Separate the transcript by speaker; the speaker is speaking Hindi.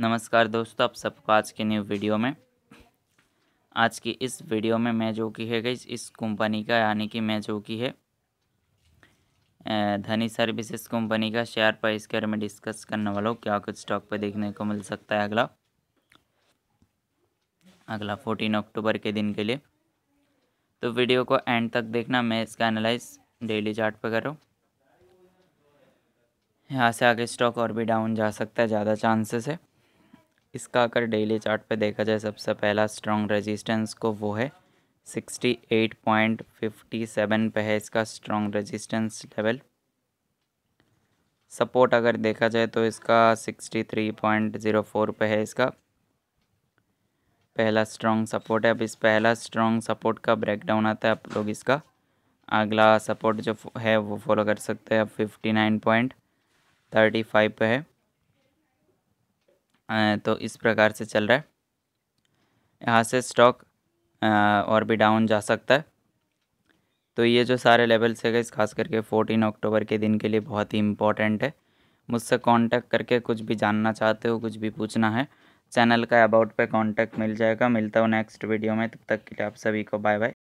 Speaker 1: नमस्कार दोस्तों आप सबको आज के न्यू वीडियो में आज की इस वीडियो में मैं जो की है गई इस कंपनी का यानी कि मैं जो की है धनी सर्विसेज कंपनी का शेयर प्राइस के बारे में डिस्कस करने वाला हूँ क्या कुछ स्टॉक पे देखने को मिल सकता है अगला अगला फोर्टीन अक्टूबर के दिन के लिए तो वीडियो को एंड तक देखना मैं इसका एनालाइज डेली चार्ट पर करूँ यहाँ से आगे स्टॉक और भी डाउन जा सकता है ज़्यादा चांसेस है इसका अगर डेली चार्ट पे देखा जाए सबसे पहला स्ट्रॉन्ग रेजिस्टेंस को वो है sixty eight point fifty seven पे है इसका स्ट्रॉन्ग रेजिस्टेंस लेवल सपोर्ट अगर देखा जाए तो इसका sixty three point zero four पे है इसका पहला स्ट्रॉन्ग सपोर्ट है अब इस पहला स्ट्रॉन्ग सपोर्ट का ब्रेकडाउन आता है आप लोग इसका अगला सपोर्ट जो है वो फॉलो कर सकते हैं अब fifty nine point thirty five पे है तो इस प्रकार से चल रहा है यहाँ से स्टॉक और भी डाउन जा सकता है तो ये जो सारे लेवल्स है इस खास करके फोर्टीन अक्टूबर के दिन के लिए बहुत ही इम्पोर्टेंट है मुझसे कांटेक्ट करके कुछ भी जानना चाहते हो कुछ भी पूछना है चैनल का अबाउट पे कांटेक्ट मिल जाएगा मिलता हूँ नेक्स्ट वीडियो में तब तक के लिए आप सभी को बाय बाय